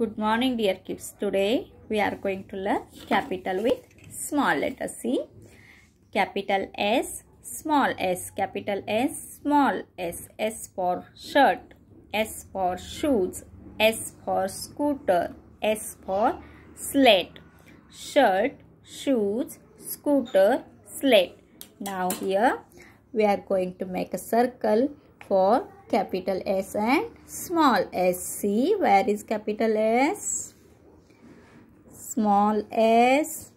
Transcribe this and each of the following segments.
Good morning dear kids. Today we are going to learn capital with small letter C. Capital S, small s, capital S, small s. S for shirt, S for shoes, S for scooter, S for slate. Shirt, shoes, scooter, slate. Now here we are going to make a circle for capital S and small s. See where is capital S? Small s.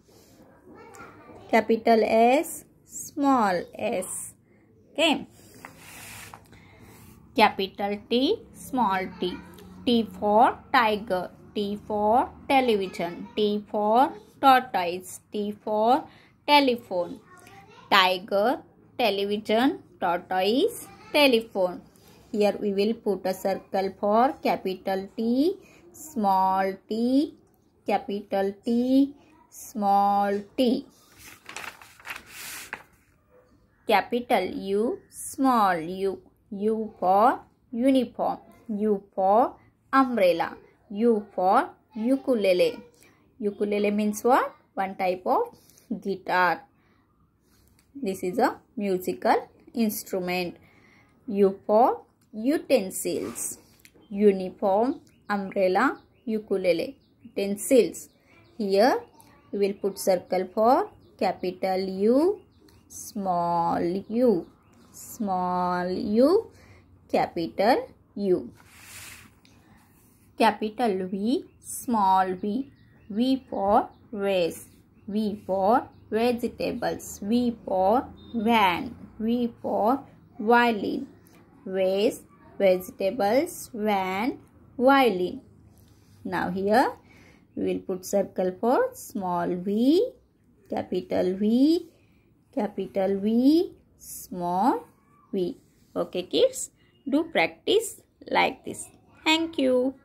Capital S, small s. Okay. Capital T, small t. T for tiger. T for television. T for tortoise. T for telephone. Tiger, television, tortoise, telephone. Here we will put a circle for capital T, small t, capital T, small t. Capital U, small u. U for uniform, U for umbrella, U for ukulele. Ukulele means what? One type of guitar. This is a musical instrument. U for utensils. Uniform, umbrella, ukulele. Utensils. Here we will put circle for capital U, small u, small u, capital U. Capital V, small v. V for vase. V for vegetables. V for van. V for violin vase, vegetables, van, violin. Now here we will put circle for small v, capital V, capital V, small v. Okay kids, do practice like this. Thank you.